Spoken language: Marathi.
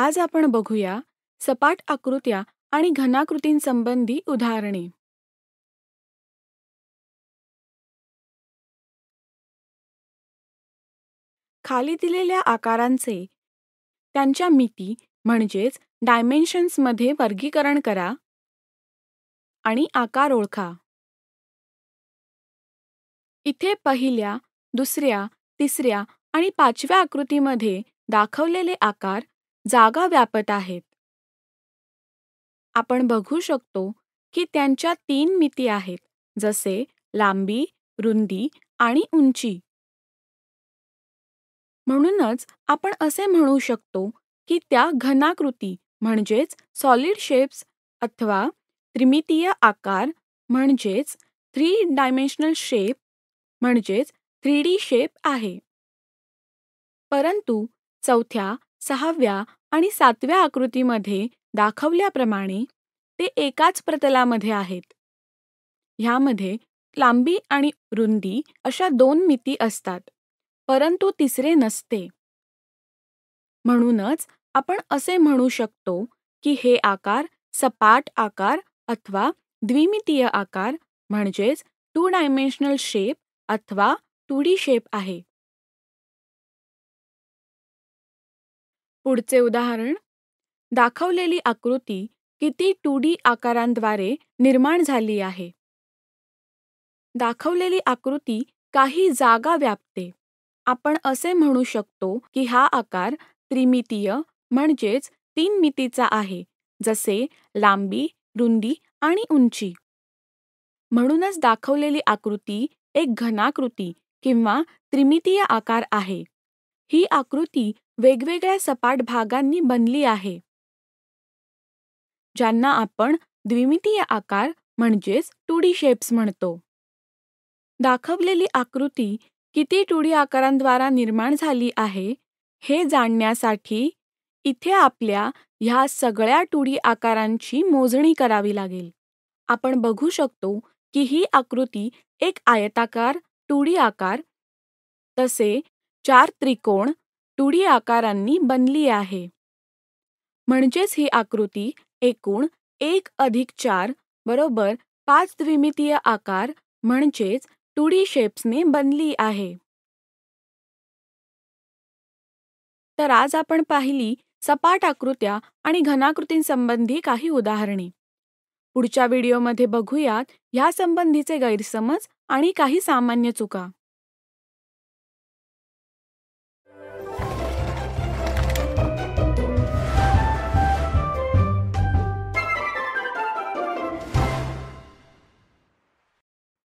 आज आपण बघूया सपाट आकृत्या आणि घनाकृतींसंबंधी उदाहरणे खाली दिलेल्या आकारांचे त्यांच्या मिती म्हणजेच डायमेन्शन्समध्ये वर्गीकरण करा आणि आकार ओळखा इथे पहिल्या दुसऱ्या तिसऱ्या आणि पाचव्या आकृतीमध्ये दाखवलेले आकार जागा व्यापत आहेत आपण बघू शकतो की त्यांच्या तीन मिती आहेत जसे लांबी रुंदी आणि उंची म्हणूनच आपण असे म्हणू शकतो की त्या घनाकृती म्हणजेच सॉलिड शेप्स अथवा त्रिमितीय आकार म्हणजेच थ्री डायमेन्शनल शेप म्हणजेच थ्री डी शेप आहे परंतु चौथ्या सहाव्या आणि सातव्या आकृतीमध्ये दाखवल्याप्रमाणे ते एकाच प्रतलामध्ये आहेत ह्यामध्ये लांबी आणि रुंदी अशा दोन मिती असतात परंतु तिसरे नसते म्हणूनच आपण असे म्हणू शकतो की हे आकार सपाट आकार अथवा द्विमितीय आकार म्हणजेच टू डायमेन्शनल शेप अथवा टू डी शेप आहे पुढचे उदाहरण दाखवलेली आकृती किती टू डी आकारांद्वारे निर्माण झाली आहे दाखवलेली आकृती काही जागा व्यापते आपण असे म्हणू शकतो की हा आकार त्रिमितीय म्हणजेच तीन मितीचा आहे जसे लांबी रुंदी आणि उंची म्हणूनच दाखवलेली आकृती एक घनाकृती किंवा त्रिमितीय आकार आहे ही आकृती वेगवेगळ्या सपाट भागांनी बनली आहे ज्यांना आपण द्विमितीय आकार म्हणजेच टूडी शेप्स म्हणतो दाखवलेली आकृती किती टुडी आकारांद्वारा निर्माण झाली आहे हे जाणण्यासाठी इथे आपल्या ह्या सगळ्या टुडी आकारांची मोजणी करावी लागेल आपण बघू शकतो की ही आकृती एक आयताकार टूडी आकार तसे चार त्रिकोण टुडी आकारांनी बनली आहे म्हणजेच ही आकृती एकूण एक अधिक चार बरोबर पाच द्विमितीय आकार म्हणजेच डी शेप्सने बनली आहे तर आज आपण पाहिली सपाट आकृत्या आणि घनाकृतींसंबंधी काही उदाहरणे पुढच्या व्हिडिओमध्ये बघूयात ह्यासंबंधीचे गैरसमज आणि काही सामान्य चुका